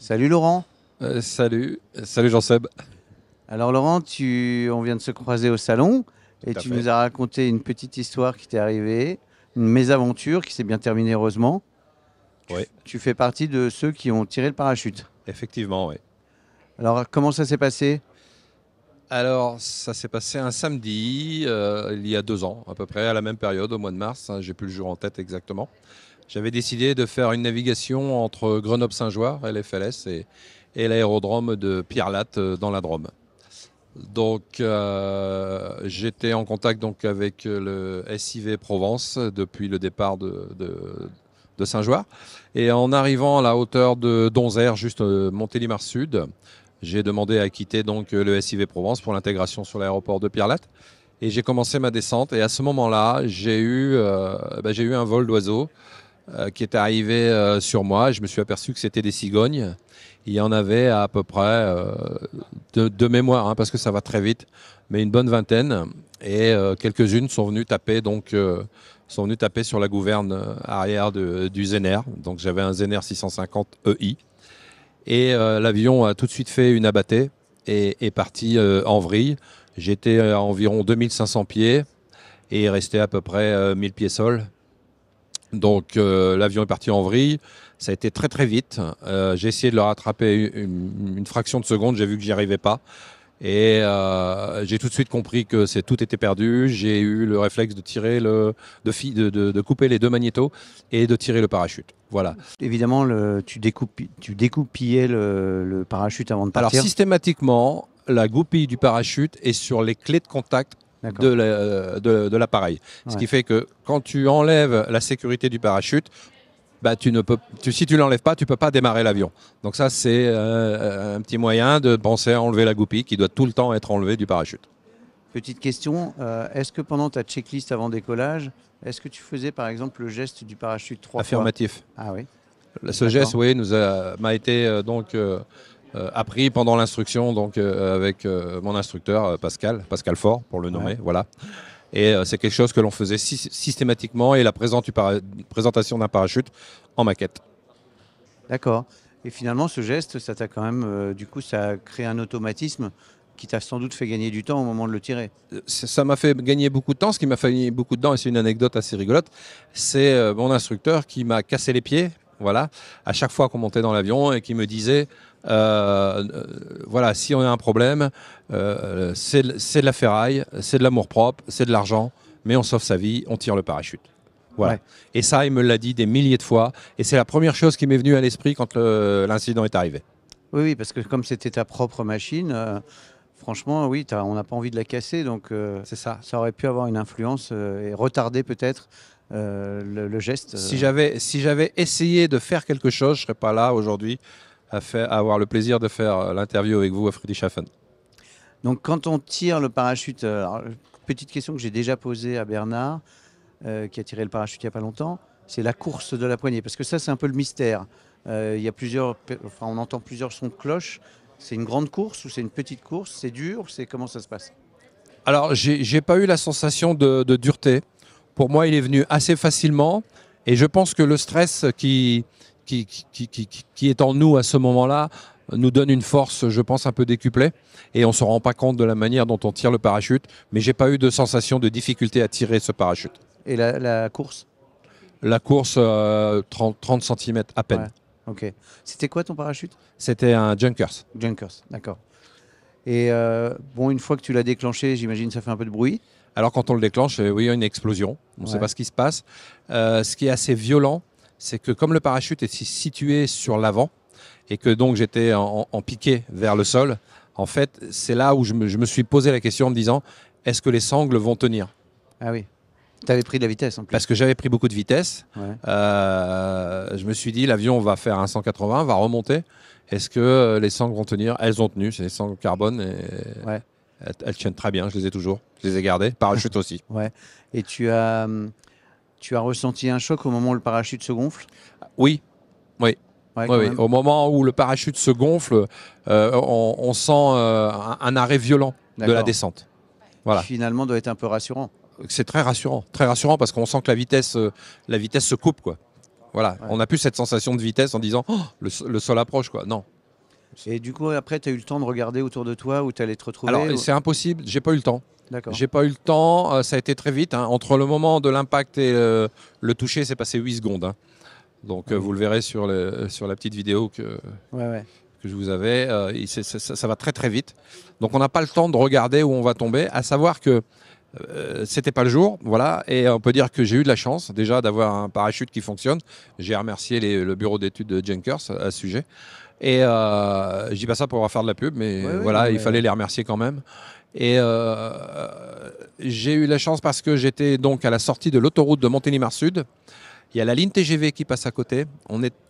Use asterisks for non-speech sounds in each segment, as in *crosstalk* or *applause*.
Salut Laurent. Euh, salut, salut Jean-Seb. Alors Laurent, tu... on vient de se croiser au salon et tu nous as raconté une petite histoire qui t'est arrivée, une mésaventure qui s'est bien terminée heureusement. Oui. Tu, fais partie de ceux qui ont tiré le parachute. Effectivement, oui. Alors comment ça s'est passé alors, ça s'est passé un samedi, euh, il y a deux ans à peu près, à la même période, au mois de mars. Hein, j'ai plus le jour en tête exactement j'avais décidé de faire une navigation entre Grenoble-Saint-Joire, LFLS, et, l'aérodrome de Pierre-Latte euh, dans la Drôme. Donc euh, j'étais en contact donc avec le SIV Provence depuis le départ de, Saint-Joire. Et en arrivant à la hauteur de Donzère, juste euh, Montélimar Sud, j'ai demandé à quitter donc le SIV Provence pour l'intégration sur l'aéroport de Pierre-Latte. Et j'ai commencé ma descente. Et à ce moment-là, j'ai eu, bah, j'ai eu un vol d'oiseau euh, qui est arrivé euh, sur moi. Je me suis aperçu que c'était des cigognes. Il y en avait à, peu près euh, de, mémoire, hein, parce que ça va très vite, mais une bonne vingtaine. Et quelques-unes sont venues taper donc sont venues taper sur la gouverne arrière du Zener. Donc j'avais un Zener 650 EI. Et l'avion a tout de suite fait une abattée et est parti en vrille. J'étais à environ 2500 pieds et resté à peu près 1000 pieds sol. Donc euh, l'avion est parti en vrille. Ça a été très très vite. Euh, j'ai essayé de le rattraper une, fraction de seconde. J'ai vu que j'y arrivais pas. Et euh, j'ai tout de suite compris que c'est tout était perdu. J'ai eu le réflexe de tirer le, de, couper les deux magnétos et de tirer le parachute. Voilà. Évidemment, tu, découpes, tu découpillais le, le parachute avant de partir. Alors systématiquement, la goupille du parachute est sur les clés de contact euh, de l'appareil. Ce qui fait que quand tu enlèves la sécurité du parachute, bah, tu ne peux, si tu l'enlèves pas, tu peux pas démarrer l'avion. Donc ça, c'est euh, euh, un petit moyen de penser à enlever la goupille qui doit tout le temps être enlevée du parachute. Petite question, est-ce que pendant ta checklist avant décollage, est-ce que tu faisais par exemple le geste du parachute trois Affirmatif. ah oui. Ce geste, oui, nous m'a été donc euh, appris pendant l'instruction, donc euh, avec euh, mon instructeur Pascal, Pascal Fort pour le nommer, voilà. Et c'est quelque chose que l'on faisait systématiquement et la présentation d'un parachute en maquette. D'accord. Et finalement, ce geste, ça t'a quand même, du coup, ça a créé un automatisme qui t'a sans doute fait gagner du temps au moment de le tirer. Ça m'a fait gagner beaucoup de temps. Ce qui m'a fait gagner beaucoup de temps, et c'est une anecdote assez rigolote, c'est mon instructeur qui m'a cassé les pieds voilà, à chaque fois qu'on montait dans l'avion et qui me disait euh, euh, voilà, si on a un problème, euh, c'est de la ferraille, c'est de l'amour propre, c'est de l'argent, mais on sauve sa vie, on tire le parachute. Voilà. Et ça, il me l'a dit des milliers de fois, et c'est la première chose qui m'est venue à l'esprit quand l'incident est arrivé. Oui, oui, parce que comme c'était ta propre machine franchement, oui, on n'a pas envie de la casser, donc c'est ça. ça aurait pu avoir une influence et retarder peut-être euh, le, geste. Si euh, j'avais si j'avais essayé de faire quelque chose, je serais pas là aujourd'hui à, avoir le plaisir de faire euh, l'interview avec vous à Schaffen. Donc quand on tire le parachute, petite question que j'ai déjà posée à Bernard, qui a tiré le parachute il n'y a pas longtemps, c'est la course de la poignée, parce que ça c'est un peu le mystère. il y a plusieurs, enfin, on entend plusieurs sons de cloche. C'est une grande course ou c'est une petite course C'est dur C'est comment ça se passe Alors j'ai pas eu la sensation de, de dureté pour moi, il est venu assez facilement. Et je pense que le stress qui, qui, qui, qui, est en nous à ce moment-là nous donne une force, je pense, un peu décuplée. Et on ne se rend pas compte de la manière dont on tire le parachute. Mais j'ai pas eu de sensation de difficulté à tirer ce parachute. Et la, course La course, 30, 30, cm à peine. ok. C'était quoi ton parachute C'était un Junkers. Junkers, d'accord. Et euh, bon, une fois que tu l'as déclenché, j'imagine ça fait un peu de bruit. Alors quand on le déclenche, euh, il y a une explosion. On ne sait pas ce qui se passe. Euh, ce qui est assez violent, c'est que comme le parachute est situé sur l'avant et que donc j'étais en, piqué vers le sol, en fait, c'est là où je me, suis posé la question en me disant est-ce que les sangles vont tenir Ah oui. Tu avais pris de la vitesse en plus. Parce que j'avais pris beaucoup de vitesse. Euh, je me suis dit l'avion va faire un 180, va remonter. Est-ce que les sangles vont tenir Elles ont tenu, c'est des sangles carbone. Et... Elles tiennent très bien, je les ai toujours. Je les ai gardées. Parachute aussi. ouais. Et tu as, tu as ressenti un choc au moment où le parachute se gonfle Oui. Oui. oui, Au moment où le parachute se gonfle, euh, on, sent euh, un, arrêt violent de la descente. Voilà. finalement, doit être un peu rassurant. C'est très rassurant, très rassurant parce qu'on sent que la vitesse, euh, la vitesse se coupe, quoi. Voilà, on n'a plus cette sensation de vitesse en disant oh, le, le, sol approche, quoi. Non, et du coup, après, tu as eu le temps de regarder autour de toi où tu allais te retrouver Alors, c'est impossible, j'ai pas eu le temps. D'accord. J'ai pas eu le temps, euh, ça a été très vite. Hein. Entre le moment de l'impact et le toucher, c'est passé 8 secondes. Hein. Donc, euh, vous le verrez sur, le, sur la petite vidéo que, que je vous avais. Euh, ça, va très, très vite. Donc, on n'a pas le temps de regarder où on va tomber. À savoir que ce c'était pas le jour, voilà, et on peut dire que j'ai eu de la chance déjà d'avoir un parachute qui fonctionne. J'ai remercié le bureau d'études de Jenkers à ce sujet. Et euh, je dis pas ça pour faire de la pub, mais voilà, il fallait les remercier quand même. Et euh, j'ai eu la chance parce que j'étais donc à la sortie de l'autoroute de Montélimar Sud. Il y a la ligne TGV qui passe à côté.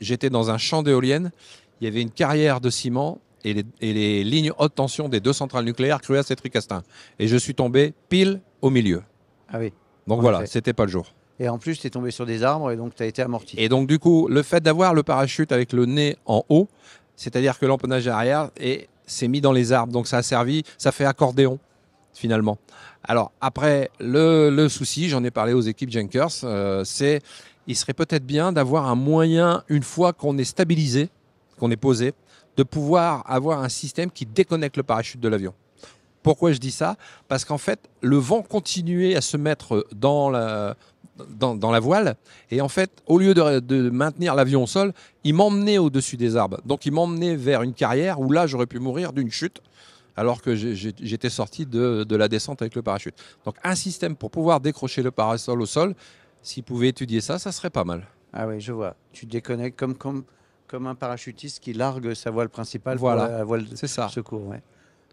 J'étais dans un champ d'éoliennes. Il y avait une carrière de ciment et les, lignes haute tension des deux centrales nucléaires, Cruas et Tricastin. Et je suis tombé pile au milieu. Ah oui. Donc voilà, c'était pas le jour. Et en plus, tu es tombé sur des arbres et donc tu as été amorti. Et donc, du coup, le fait d'avoir le parachute avec le nez en haut, c'est-à-dire que l'empennage arrière s'est mis dans les arbres. Donc ça a servi, ça fait accordéon finalement. Alors après, le, souci, j'en ai parlé aux équipes Jenkers, euh, c'est il serait peut-être bien d'avoir un moyen, une fois qu'on est stabilisé, qu'on est posé, de pouvoir avoir un système qui déconnecte le parachute de l'avion. Pourquoi je dis ça Parce qu'en fait, le vent continuait à se mettre dans la, dans, la voile. Et en fait, au lieu de, maintenir l'avion au sol, il m'emmenait au-dessus des arbres. Donc il m'emmenait vers une carrière où là, j'aurais pu mourir d'une chute alors que j'étais sorti de, la descente avec le parachute. Donc un système pour pouvoir décrocher le parasol au sol, s'il pouvait étudier ça, ça serait pas mal. Ah oui, je vois. Tu déconnectes comme, comme, comme un parachutiste qui largue sa voile principale voilà. pour la, voile de ça. secours.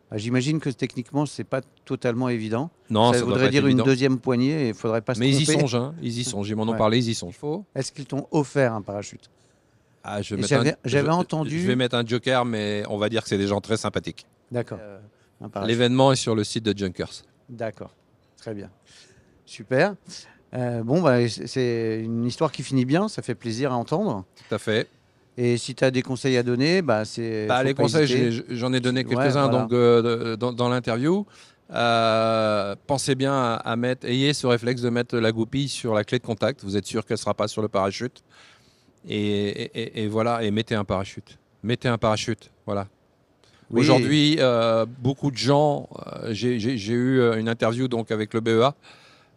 Bah, j'imagine que techniquement, c'est pas totalement évident. Non, ça, voudrait dire une deuxième poignée et il faudrait pas se Mais tromper. ils y songent, hein ils y songent. Ils m'en ont parlé, ils y songent. Est-ce qu'ils t'ont offert un parachute ah, J'avais entendu. Je vais mettre un joker, mais on va dire que c'est des gens très sympathiques. D'accord. Euh, L'événement est sur le site de Junkers. D'accord. Très bien. Super. Euh, bon, bah, c'est une histoire qui finit bien, ça fait plaisir à entendre. Tout à fait. Et si tu as des conseils à donner, bah, c'est. Bah, les conseils, j'en ai, donné quelques-uns donc euh, dans, l'interview. Euh, pensez bien à, mettre, ayez ce réflexe de mettre la goupille sur la clé de contact. Vous êtes sûr qu'elle ne sera pas sur le parachute. Et, voilà, et mettez un parachute. Mettez un parachute, voilà. Aujourd'hui, euh, beaucoup de gens, j'ai eu une interview donc avec le BEA.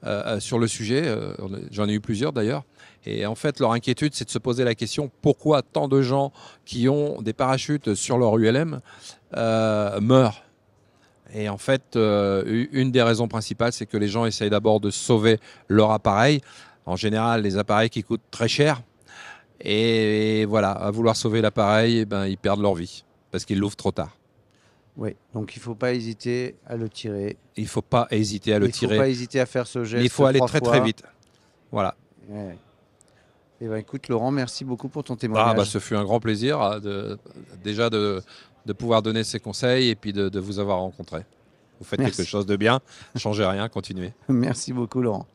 Euh, euh, sur le sujet. Euh, j'en ai eu plusieurs d'ailleurs. Et en fait, leur inquiétude, c'est de se poser la question pourquoi tant de gens qui ont des parachutes sur leur ULM meurent et en fait, une des raisons principales, c'est que les gens essayent d'abord de sauver leur appareil. En général, les appareils qui coûtent très cher. Et, voilà, à vouloir sauver l'appareil, eh ben, ils perdent leur vie parce qu'ils l'ouvrent trop tard. Oui, donc il ne faut pas hésiter à le tirer. Il ne faut pas hésiter à le tirer. Il ne faut pas hésiter à faire ce geste. il faut aller très très vite. Voilà. Eh ben, écoute, Laurent, merci beaucoup pour ton ah, témoignage. Bah, ce fut un grand plaisir hein, de, déjà de, pouvoir donner ces conseils et puis de, vous avoir rencontré. Vous faites quelque chose de bien, changez rien, continuez. *laughs* Merci beaucoup, Laurent.